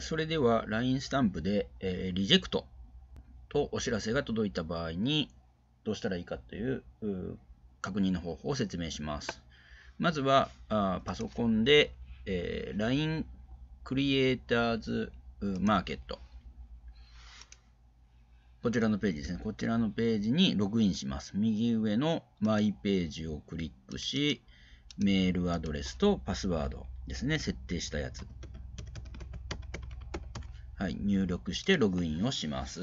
それでは LINE スタンプで、えー、リジェクトとお知らせが届いた場合にどうしたらいいかという確認の方法を説明します。まずはあパソコンで、えー、LINE クリエイターズマーケットこちらのページですね。こちらのページにログインします。右上のマイページをクリックし、メールアドレスとパスワードですね。設定したやつ。はい、入力してログインをします。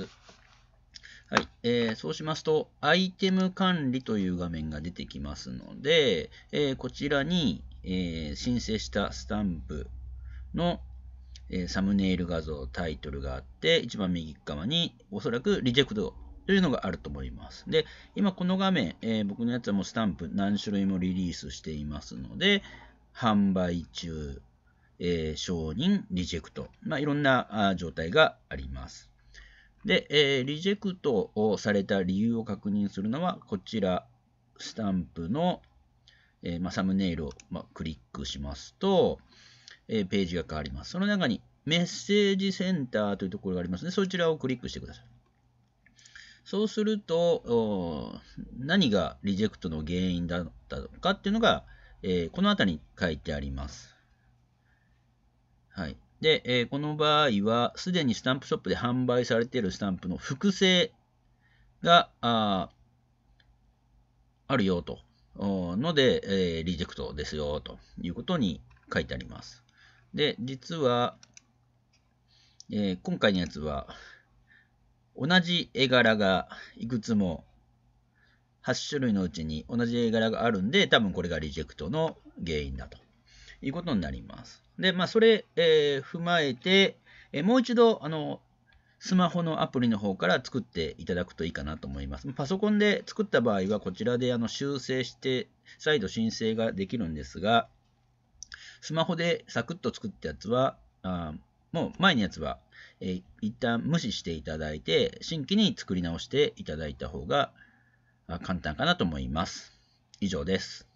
はい、えー、そうしますと、アイテム管理という画面が出てきますので、えー、こちらに、えー、申請したスタンプの、えサムネイル画像、タイトルがあって、一番右側におそらくリジェクトというのがあると思います。で、今この画面、え僕のやつはもうスタンプ何種類もリリースしていますので、販売中えー、承認、リジェクト、まあ、いろんな状態があります。で、えー、リジェクトをされた理由を確認するのは、こちら、スタンプの、えー、まあ、サムネイルを、まあ、クリックしますと、えページが変わります。その中にメッセージセンターというところがありますので、そちらをクリックしてください。そうすると、何がリジェクトの原因だったのかっていうのが、えこの辺りに書いてあります。はい。で、えー、この場合は、すでにスタンプショップで販売されているスタンプの複製がああるよと。ので、えー、リジェクトですよということに書いてあります。で、実は、えー、今回のやつは、同じ絵柄がいくつも8種類のうちに同じ絵柄があるんで、多分これがリジェクトの原因だと。いうことになります。で、まあ、それ、えー、踏まえて、えー、もう一度、あの、スマホのアプリの方から作っていただくといいかなと思います。パソコンで作った場合は、こちらであの修正して、再度申請ができるんですが、スマホでサクッと作ったやつは、あもう前のやつは、えー、一旦無視していただいて、新規に作り直していただいた方が簡単かなと思います。以上です。